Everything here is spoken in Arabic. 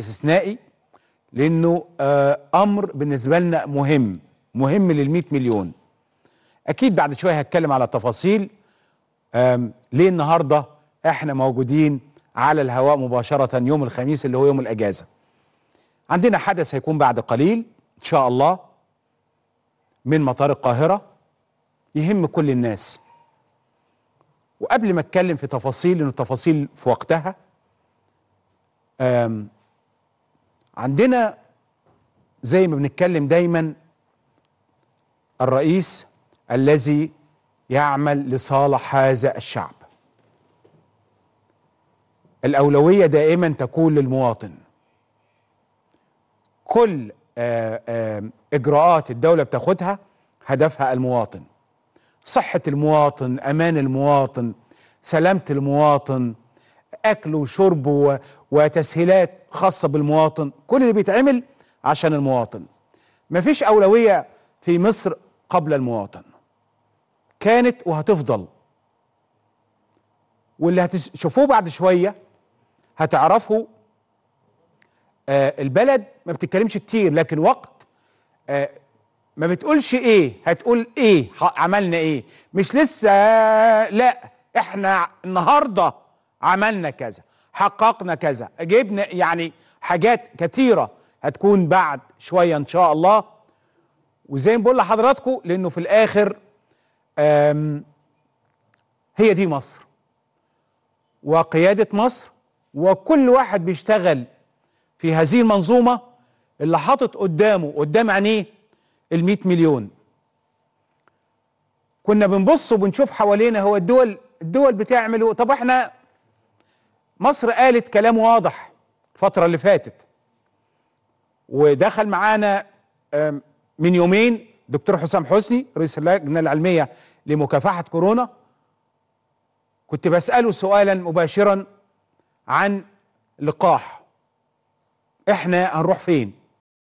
استثنائي لانه آه، امر بالنسبه لنا مهم مهم لل مليون اكيد بعد شويه هتكلم على تفاصيل ليه النهارده احنا موجودين على الهواء مباشره يوم الخميس اللي هو يوم الاجازه عندنا حدث هيكون بعد قليل ان شاء الله من مطار القاهره يهم كل الناس وقبل ما اتكلم في تفاصيل لان التفاصيل في وقتها عندنا زي ما بنتكلم دايما الرئيس الذي يعمل لصالح هذا الشعب الأولوية دائما تكون للمواطن كل آه، آه، إجراءات الدولة بتاخدها هدفها المواطن صحة المواطن أمان المواطن سلامة المواطن اكل وشرب وتسهيلات خاصه بالمواطن كل اللي بيتعمل عشان المواطن مفيش اولويه في مصر قبل المواطن كانت وهتفضل واللي هتشوفوه بعد شويه هتعرفوا آه البلد ما بتتكلمش كتير لكن وقت آه ما بتقولش ايه هتقول ايه عملنا ايه مش لسه لا احنا النهارده عملنا كذا حققنا كذا جبنا يعني حاجات كثيرة هتكون بعد شوية إن شاء الله وزي ما بقول لحضراتكم لأنه في الآخر هي دي مصر وقيادة مصر وكل واحد بيشتغل في هذه المنظومة اللي حاطط قدامه قدام عينيه المئة مليون كنا بنبص وبنشوف حوالينا هو الدول الدول بتعمله إيه؟ طب احنا مصر قالت كلام واضح الفترة اللي فاتت ودخل معانا من يومين دكتور حسام حسني رئيس اللجنة العلمية لمكافحة كورونا كنت بسأله سؤالا مباشرا عن لقاح احنا هنروح فين